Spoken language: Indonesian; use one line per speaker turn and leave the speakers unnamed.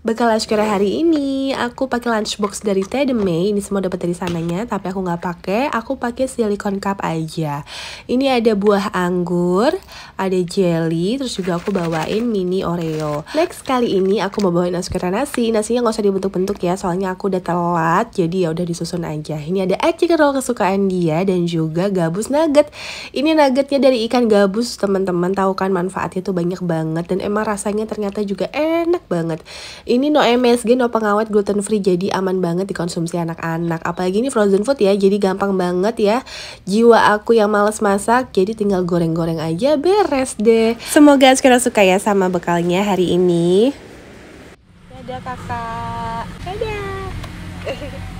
Bekal kore hari ini, aku pakai lunchbox dari Tede May. Ini semua dapat dari sananya, tapi aku nggak pakai. Aku pakai silicone cup aja. Ini ada buah anggur, ada jelly, terus juga aku bawain mini Oreo. Next kali ini aku mau bawain kore nasi. Nasinya nggak usah dibentuk-bentuk ya, soalnya aku udah telat. Jadi ya udah disusun aja. Ini ada egg chicken kesukaan dia dan juga gabus nugget. Ini nuggetnya dari ikan gabus, teman-teman. Tahu kan manfaatnya tuh banyak banget dan emang rasanya ternyata juga enak banget ini no MSG, no pengawet gluten free jadi aman banget dikonsumsi anak-anak. Apalagi ini frozen food ya, jadi gampang banget ya. Jiwa aku yang males masak, jadi tinggal goreng-goreng aja
beres deh. Semoga sekarang suka ya sama bekalnya hari ini.
Dadah kakak. Dadah.